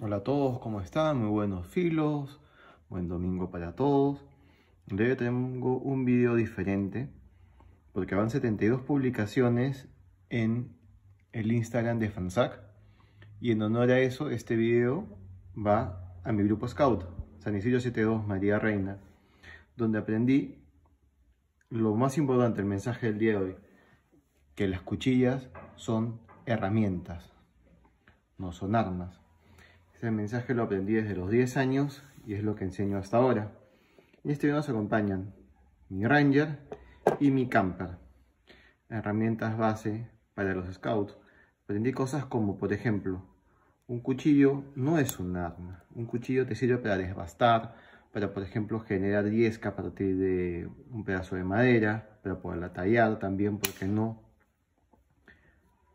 Hola a todos, ¿cómo están? Muy buenos filos, buen domingo para todos. Hoy tengo un video diferente porque van 72 publicaciones en el Instagram de Fansac y en honor a eso este video va a mi grupo Scout, San Isidro 72 María Reina, donde aprendí lo más importante, el mensaje del día de hoy, que las cuchillas son herramientas, no son armas. Este mensaje lo aprendí desde los 10 años y es lo que enseño hasta ahora. En este video nos acompañan mi Ranger y mi Camper. Herramientas base para los scouts. Aprendí cosas como, por ejemplo, un cuchillo no es un arma. Un cuchillo te sirve para desbastar, para, por ejemplo, generar diezca a partir de un pedazo de madera, para poderla tallar también, porque no.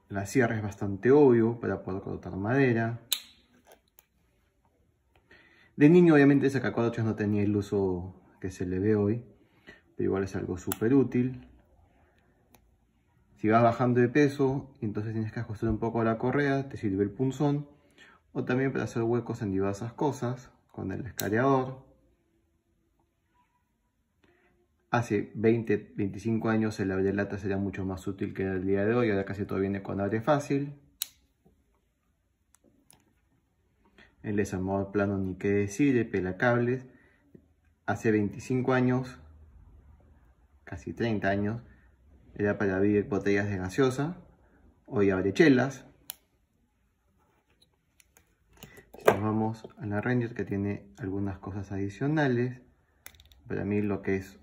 La sierra es bastante obvio para poder cortar madera, de niño obviamente esa cacahuates no tenía el uso que se le ve hoy, pero igual es algo súper útil. Si vas bajando de peso, entonces tienes que ajustar un poco la correa, te sirve el punzón. O también para hacer huecos en diversas cosas, con el escaleador. Hace 20, 25 años el abre lata sería mucho más útil que el día de hoy, ahora casi todo viene con abre fácil. el desarmador plano ni qué decir, de pelacables. Hace 25 años, casi 30 años, era para abrir botellas de gaseosa. Hoy abre chelas. nos vamos a la Ranger que tiene algunas cosas adicionales. Para mí lo que es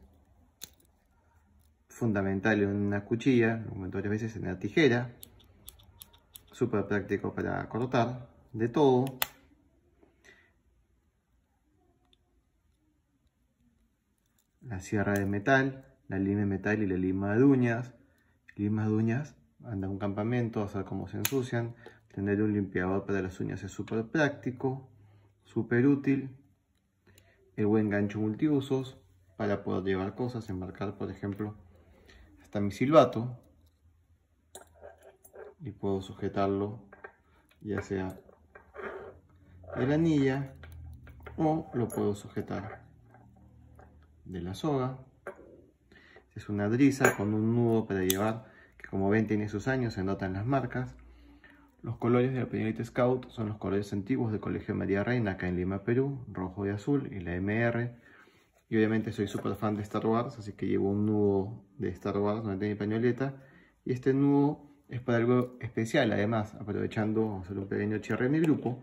fundamental en una cuchilla, como varias veces en la tijera. Súper práctico para cortar de todo. la sierra de metal, la lima de metal y la lima de uñas. Lima de uñas, anda a un campamento, a saber cómo se ensucian. Tener un limpiador para las uñas es súper práctico, súper útil. El buen gancho multiusos para poder llevar cosas, embarcar por ejemplo hasta mi silbato. Y puedo sujetarlo ya sea de la anilla o lo puedo sujetar de la soga. Es una driza con un nudo para llevar, que como ven tiene sus años, se notan las marcas. Los colores de la pañoleta Scout son los colores antiguos del Colegio María Reina, acá en Lima, Perú, rojo y azul, y la MR. Y obviamente soy súper fan de Star Wars, así que llevo un nudo de Star Wars donde tiene mi pañoleta. Y este nudo es para algo especial, además, aprovechando hacer un pequeño cierre en mi grupo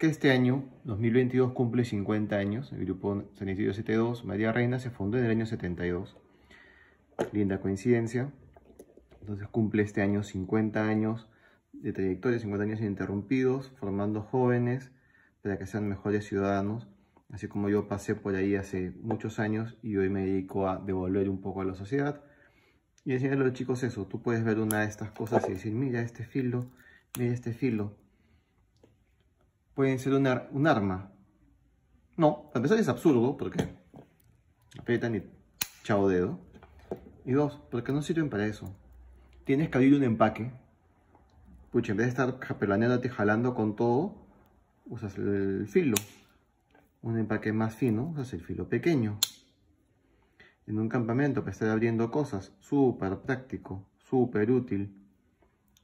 que este año, 2022, cumple 50 años. El grupo 72, María Reina se fundó en el año 72. Linda coincidencia. Entonces cumple este año 50 años de trayectoria, 50 años ininterrumpidos, formando jóvenes para que sean mejores ciudadanos. Así como yo pasé por ahí hace muchos años y hoy me dedico a devolver un poco a la sociedad. Y enseñarle a los chicos eso. Tú puedes ver una de estas cosas y decir, mira este filo, mira este filo pueden ser un, arma. No, a pesar es absurdo, porque aprietan y chao dedo. Y dos, porque no sirven para eso. Tienes que abrir un empaque. Pucha, en vez de estar capelaneándote jalando con todo, usas el filo. Un empaque más fino, usas el filo pequeño. En un campamento para estar abriendo cosas, súper práctico, súper útil.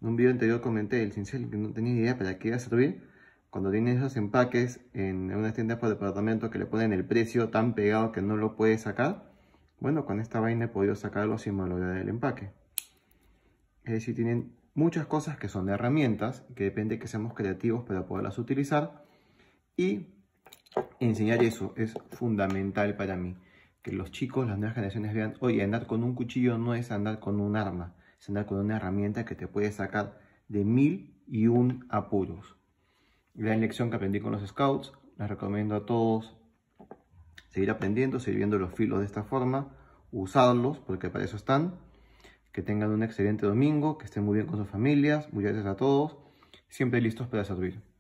En un video anterior comenté el cincel que no tenía idea para qué iba a servir cuando tienen esos empaques en unas tiendas por departamento que le ponen el precio tan pegado que no lo puede sacar, bueno, con esta vaina he podido sacarlo sin malograr el empaque. Es decir, tienen muchas cosas que son de herramientas, que depende que seamos creativos para poderlas utilizar. Y enseñar eso es fundamental para mí. Que los chicos, las nuevas generaciones vean, oye, andar con un cuchillo no es andar con un arma, es andar con una herramienta que te puede sacar de mil y un apuros gran lección que aprendí con los scouts. Les recomiendo a todos seguir aprendiendo, seguir viendo los filos de esta forma, usarlos porque para eso están. Que tengan un excelente domingo, que estén muy bien con sus familias. Muchas gracias a todos. Siempre listos para servir.